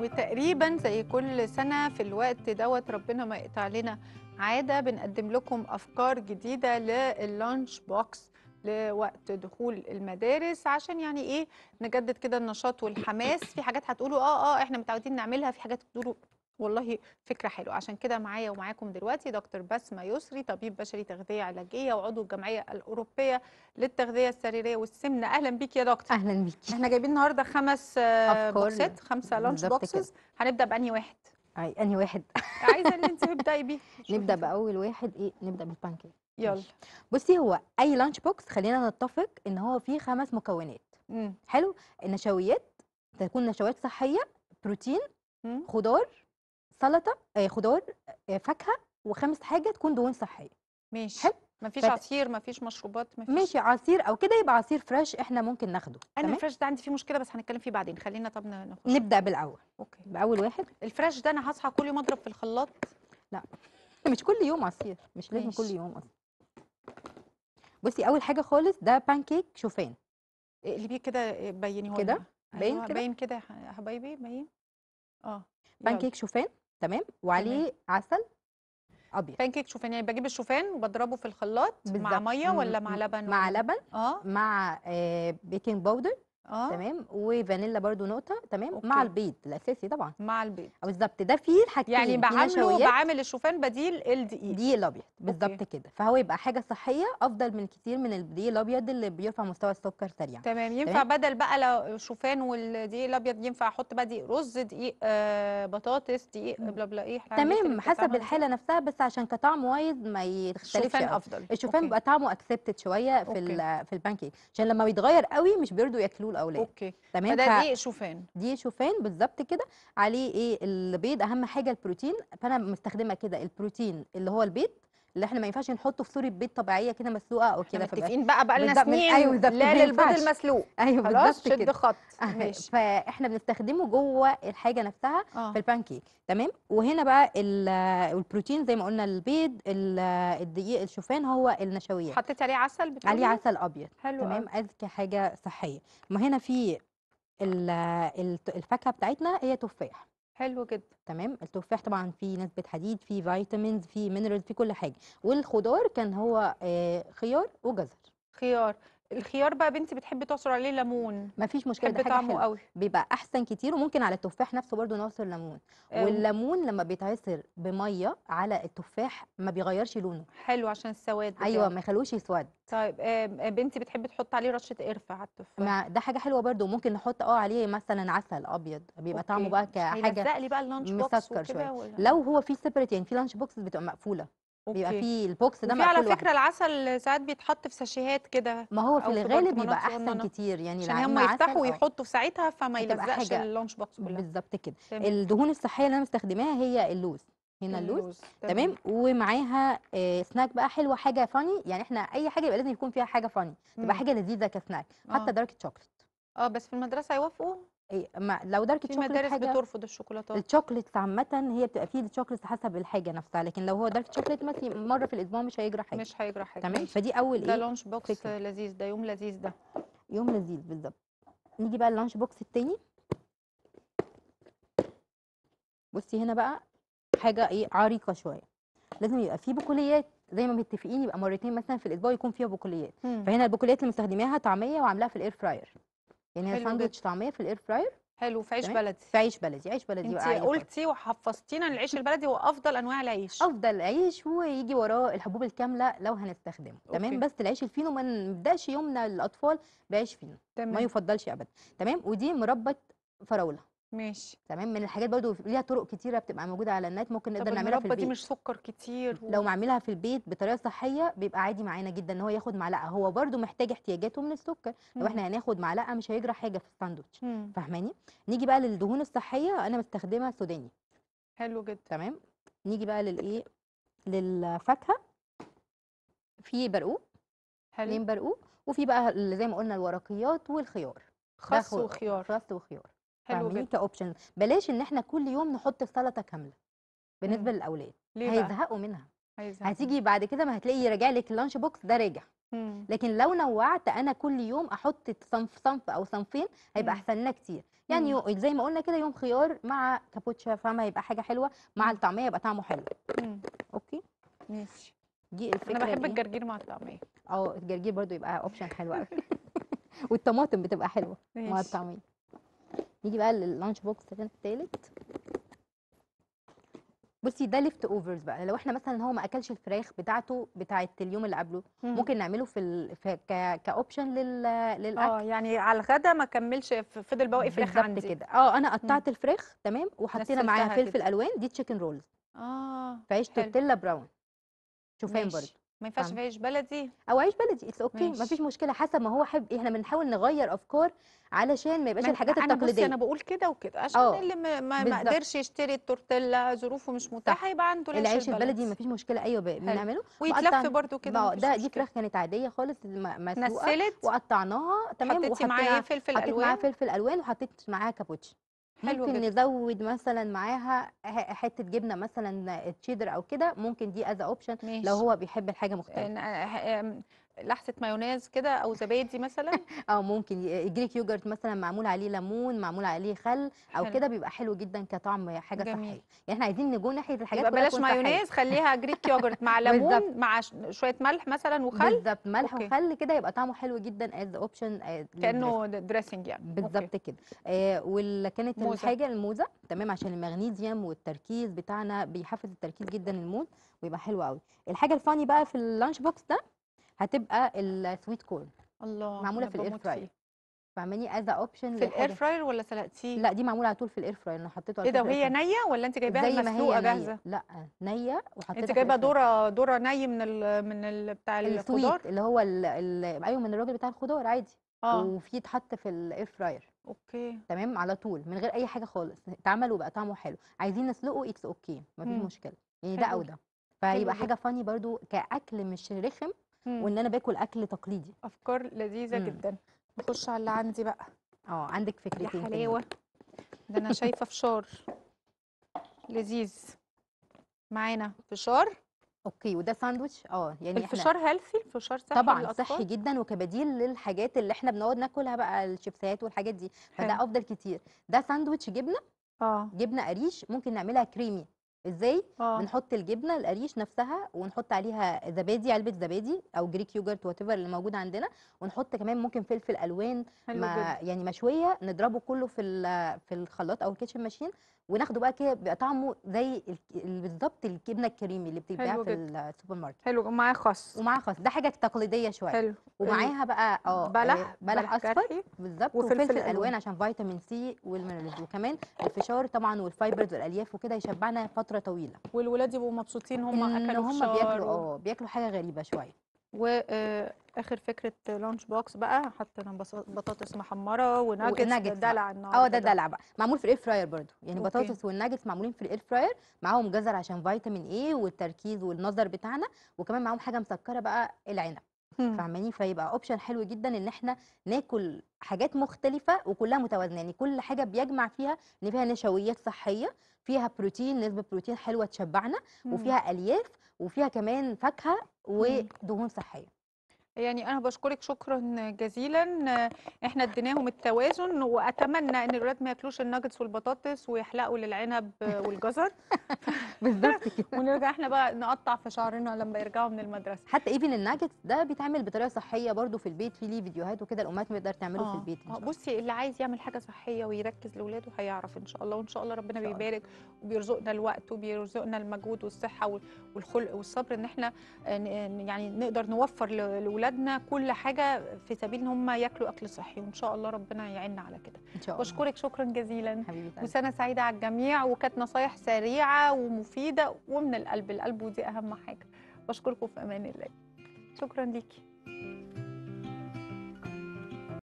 وتقريبا زي كل سنة في الوقت دوت ربنا ما يقطع لنا عادة بنقدم لكم أفكار جديدة لللانش بوكس لوقت دخول المدارس عشان يعني ايه نجدد كده النشاط والحماس في حاجات هتقولوا اه اه احنا متعودين نعملها في حاجات تقولوا والله فكرة حلوة عشان كده معايا ومعاكم دلوقتي دكتور بسمة يسري طبيب بشري تغذية علاجية وعضو الجمعية الأوروبية للتغذية السريرية والسمنة أهلا بيك يا دكتور أهلا بيك احنا جايبين النهاردة خمس بوكسات خمسة لانش بوكسز هنبدأ بأنهي واحد؟ أي أنهي واحد؟ عايزة إن أنت تبدأي بيه نبدأ بأول واحد إيه نبدأ بالبانكيك يلا بصي هو أي لانش بوكس خلينا نتفق إن هو فيه خمس مكونات مم. حلو النشويات تكون نشويات صحية بروتين مم. خضار سلطه آه، خضار آه، فاكهه وخامس حاجه تكون دهون صحيه ماشي حلو مفيش فت... عصير مفيش مشروبات مفيش ماشي عصير او كده يبقى عصير فريش احنا ممكن ناخده انا الفريش ده عندي فيه مشكله بس هنتكلم فيه بعدين خلينا طب نخش نبدا بالاول اوكي باول واحد الفريش ده انا هصحى كل يوم اضرب في الخلاط لا مش كل يوم عصير مش لازم كل يوم اصلا بصي اول حاجه خالص ده بانكيك شوفان اقلبيه كده آه، بينيه كده أيوه، باين كده باين كده يا حبايبي باين اه بانكيك شوفان تمام وعليه تمام. عسل ابيض بانكيك شوفان يعني بجيب الشوفان وبضربه في الخلاط بالزبط. مع ميه ولا مع لبن مع لبن اه مع بيكنج آه، باودر اه تمام وفانيلا برضو نقطه تمام أوكي. مع البيض الاساسي طبعا مع البيض بالظبط ده فيه الحاجتين يعني بعمله بعامل الشوفان بديل الدقيق e. دي الابيض بالظبط كده فهو يبقى حاجه صحيه افضل من كتير من الدقيق e الابيض اللي بيرفع مستوى السكر سريعا تمام ينفع تمام؟ بدل بقى لو شوفان والدقيق e الابيض ينفع احط بقى دقيق رز دقيق آه بطاطس دقيق بلا بلا ايه تمام حسب الحاله نفسها بس عشان كطعم وايز ما يختلفش الشوفان افضل الشوفان بيبقى طعمه اكسبتد شويه في في البانكيك عشان لما بيتغير قوي مش بيرضوا ياكلوه الاولاد اوكي تمام فده دي شوفان دي شوفان بالظبط كده عليه ايه البيض اهم حاجه البروتين فانا مستخدمه كده البروتين اللي هو البيض اللي احنا ما ينفعش نحطه في صوره بيت طبيعيه كده مسلوقه او كده متفقين بقى بقى لنا سنين أيوة لا للبيض المسلوق ايوه بالظبط خلاص شد خط أيوة، ماشي فاحنا بنستخدمه جوه الحاجه نفسها آه. في البان كيك تمام وهنا بقى البروتين زي ما قلنا البيض الدقيق الشوفان هو النشويات حطيت عليه عسل بتقولي عليه عسل ابيض حلو تمام اذكى حاجه صحيه ما هنا في الفاكهه بتاعتنا هي تفاح حلو جدا تمام التفاح طبعا فيه نسبة حديد فيه فيتامينز فيه مينرالز فيه كل حاجة والخضار كان هو آه، خيار وجزر خيار الخيار بقى بنتي بتحب تعصر عليه ليمون مفيش مشكله بحب طعمه قوي بيبقى احسن كتير وممكن على التفاح نفسه برده نعصر ليمون والليمون لما بيتعصر بميه على التفاح ما بيغيرش لونه حلو عشان السواد بتاعه. ايوه ما يخلوش يسود طيب آه، آه، بنتي بتحب تحط عليه رشه قرفه على التفاح ده حاجه حلوه برده ممكن نحط اه عليه مثلا عسل ابيض بيبقى طعمه بقى كحاجه مسكر شويه لو هو في سيبريت يعني في لانش بوكس بتبقى مقفوله بيبقى فيه البوكس ده مقفول على فكره العسل ساعات بيتحط في ساشيهات كده ما هو في الغالب بيبقى احسن وننا. كتير يعني عشان هم يفتحوا ويحطوا في ساعتها فما يلزقش اللانش بوكس كله بالظبط كده تمام. الدهون الصحيه اللي انا مستخدماها هي اللوز هنا اللوز, اللوز. تمام ومعاها سناك آه، بقى حلوه حاجه فاني يعني احنا اي حاجه يبقى لازم يكون فيها حاجه فاني تبقى حاجه لذيذه كسناك حتى آه. دارك شوكليت اه بس في المدرسه يوافقوا إيه، ما لو دارك في مدارس حاجة بترفض الشوكولاتات الشوكليت عامة هي بتبقى فيه الشوكليت حسب الحاجة نفسها لكن لو هو دارك شوكليت مثلا مرة في الأسبوع مش هيجرى حاجة مش هيجرى حاجة تمام فدي أول إيه ده لانش بوكس فكرة. لذيذ ده يوم لذيذ ده يوم لذيذ بالظبط نيجي بقى اللانش بوكس الثاني بصي هنا بقى حاجة إيه عريقة شوية لازم يبقى فيه بكوليات زي ما متفقين يبقى مرتين مثلا في الأسبوع يكون فيها بكوليات فهنا البكوليات اللي مستخدماها طعمية وعاملاها في الإير فراير يعني هي ساندوتش طعميه في الاير فراير حلو في عيش بلدي في عيش بلدي عيش بلدي انت قلتي وحفظتينا ان العيش البلدي هو افضل انواع العيش افضل عيش ويجي وراه الحبوب الكامله لو هنستخدمه أوكي. تمام بس العيش الفينو ما نبداش يومنا للاطفال بعيش فينو تمام. ما يفضلش ابدا تمام ودي مربى فراوله ماشي تمام من الحاجات برضو ليها طرق كتيره بتبقى موجوده على النت ممكن نقدر نعملها في البيت دي مش سكر كتير و... لو معملها في البيت بطريقه صحيه بيبقى عادي معانا جدا ان هو ياخد معلقه هو برضو محتاج احتياجاته من السكر لو احنا هناخد معلقه مش هيجرى حاجه في الساندوتش فاهماني نيجي بقى للدهون الصحيه انا مستخدمه سوداني حلو جدا تمام نيجي بقى للايه للفاكهه في برقوق حلو برقوق وفي بقى زي ما قلنا الورقيات والخيار خس وخيار خس وخيار حلو جدا كاوبشن بلاش ان احنا كل يوم نحط سلطه كامله بالنسبه مم. للاولاد هيزهقوا منها هيزهقوا. هتيجي بعد كده ما هتلاقي راجع لك اللانش بوكس ده راجع لكن لو نوعت انا كل يوم احط صنف صنف او صنفين هيبقى احسن لنا كتير يعني مم. زي ما قلنا كده يوم خيار مع كابوتشا فما هيبقى حاجه حلوه مع الطعميه يبقى طعمه حلو مم. اوكي ماشي دي الفكره انا بحب الجرجير مع الطعميه اه الجرجير برده يبقى اوبشن حلو قوي والطماطم بتبقى حلوه مع الطعميه نيجي بقى لللانش بوكس كان الثالث بصي ده ليفت اوفرز بقى لو احنا مثلا هو ما اكلش الفراخ بتاعته بتاعه اليوم اللي قبله ممكن نعمله في, ال... في ك... كاوبشن لل... للاكل اه يعني على الغدا ما كملش فضل باقي فراخ عندي كده اه انا قطعت الفراخ تمام وحطينا معاها فلفل الوان دي تشيكن رولز اه فعيش تورتيلا براون شوفان برضه ما ينفعش في عيش بلدي او عيش بلدي اتس اوكي ما فيش مشكله حسب ما هو حب احنا بنحاول نغير افكار علشان ما يبقاش الحاجات التقليديه انا بقول كده وكده عشان أوه. اللي ما ما قدرش يشتري التورتيلا ظروفه مش متاحه يبقى عنده العيش, العيش البلدي, ما فيش مشكله ايوه بنعمله ويتلف برده كده ده دي فراخ كانت عاديه خالص مسلوقه وقطعناها تمام وحطيت معاها فلفل الوان حطيت معاها فلفل الوان وحطيت معاها كابوتشي ممكن جدا. نزود مثلا معاها حته جبنه مثلا تشيدر او كده ممكن دي از اوبشن لو هو بيحب الحاجه مختلفه لحسه مايونيز كده او زبادي مثلا اه ممكن جريك يوجرت مثلا معمول عليه ليمون معمول عليه خل او كده بيبقى حلو جدا كطعم حاجه جميل. صحيه يعني احنا عايزين نجو ناحيه الحاجات يبقى بلاش مايونيز خليها جريك يوجرت مع ليمون مع شويه ملح مثلا وخل بالظبط ملح أوكي. وخل كده يبقى طعمه حلو جدا از اوبشن كانه دريسنج يعني بالظبط كده آه واللي كانت الحاجه الموزه تمام عشان المغنيزيوم والتركيز بتاعنا بيحفز التركيز جدا الموز ويبقى حلو قوي الحاجه الفاني بقى في اللانش بوكس ده هتبقى السويت كورن الله معموله في الاير فراير فاهماني از اوبشن في الاير فراير ولا سلقتيه لا دي معموله على طول في الاير فراير انا حطيتها ايه ده وهي نيه ولا انت جايباها مسلوقه جاهزه لا نيه وحطيتها انت جايبه دوره دوره ني من الـ من الـ بتاع الخضار اللي هو الـ الـ ايوه من الراجل بتاع الخضار عادي اه وفي يتحط في الاير فراير اوكي تمام على طول من غير اي حاجه خالص اتعمل وبقى طعمه حلو عايزين نسلقه اتس اوكي مفيش مشكله يعني ده او ده فيبقى حاجه فاني برده كاكل مش رخم إمم. وان انا باكل اكل تقليدي افكار لذيذه مم. جدا نخش على اللي عندي بقى اه عندك فكرتين يا إيه حلاوه ده انا شايفه فشار لذيذ معانا فشار اوكي وده ساندوتش اه يعني الفشار احنا هيلثي الفشار صحي طبعا صحي جدا وكبديل للحاجات اللي احنا بنقعد ناكلها بقى الشيبسات والحاجات دي فده افضل كتير ده ساندوتش جبنه اه جبنه قريش ممكن نعملها كريمي ازاي آه. بنحط الجبنه القريش نفسها ونحط عليها زبادي علبه زبادي او جريك يوجرت وات اللي موجود عندنا ونحط كمان ممكن فلفل الوان ما يعني مشويه نضربه كله في في الخلاط او الكيتشن ماشين وناخده بقى كده بيبقى طعمه زي بالظبط الجبنه الكريمي اللي بتتباع في السوبر ماركت حلو ومعاه خس ومعاه خس ده حاجه تقليديه شويه حلو ومعاها بقى اه, آه، بلح بلح اصفر بالظبط وفلفل, وفلفل الوان عشان فيتامين سي والمينرالز وكمان الفشار طبعا والفايبرز والالياف وكده يشبعنا فتره فتره طويله والولاد يبقوا مبسوطين هم اكلوا هم بياكلوا اه بياكلوا حاجه غريبه شويه واخر آه، فكره لانش بوكس بقى حطينا بطاطس محمره وناجتس دلع النهارده اه ده دلع بقى معمول في الاير فراير برده يعني أوكي. بطاطس والناجتس معمولين في الاير فراير معاهم جزر عشان فيتامين اي والتركيز والنظر بتاعنا وكمان معاهم حاجه مسكره بقى العنب فاهماني فيبقى اوبشن حلو جدا ان احنا ناكل حاجات مختلفه وكلها متوازنه يعني كل حاجه بيجمع فيها ان فيها نشويات صحيه فيها بروتين نسبه بروتين حلوه تشبعنا وفيها الياف وفيها كمان فاكهه ودهون صحيه يعني انا بشكرك شكرا جزيلا احنا اديناهم التوازن واتمنى ان الاولاد ما ياكلوش الناجتس والبطاطس ويحلقوا للعنب والجزر بالظبط كده ونرجع احنا بقى نقطع في شعرنا لما يرجعوا من المدرسه حتى ايفن الناجتس ده بيتعمل بطريقه صحيه برده في البيت في ليه فيديوهات وكده الامهات بتقدر تعمله آه. في البيت آه بصي اللي عايز يعمل حاجه صحيه ويركز لاولاده هيعرف ان شاء الله وان شاء الله ربنا بيبارك وبيرزقنا الوقت وبيرزقنا المجهود والصحه والخلق والصبر ان احنا آه، يعني نقدر نوفر لاولادنا اولادنا كل حاجه في سبيل ان هم ياكلوا اكل صحي وان شاء الله ربنا يعيننا على كده ان بشكرك شكرا جزيلا حبيبتي وسنه سعيده على الجميع وكانت نصايح سريعه ومفيده ومن القلب القلب ودي اهم حاجه بشكركم في امان الله شكرا ليكي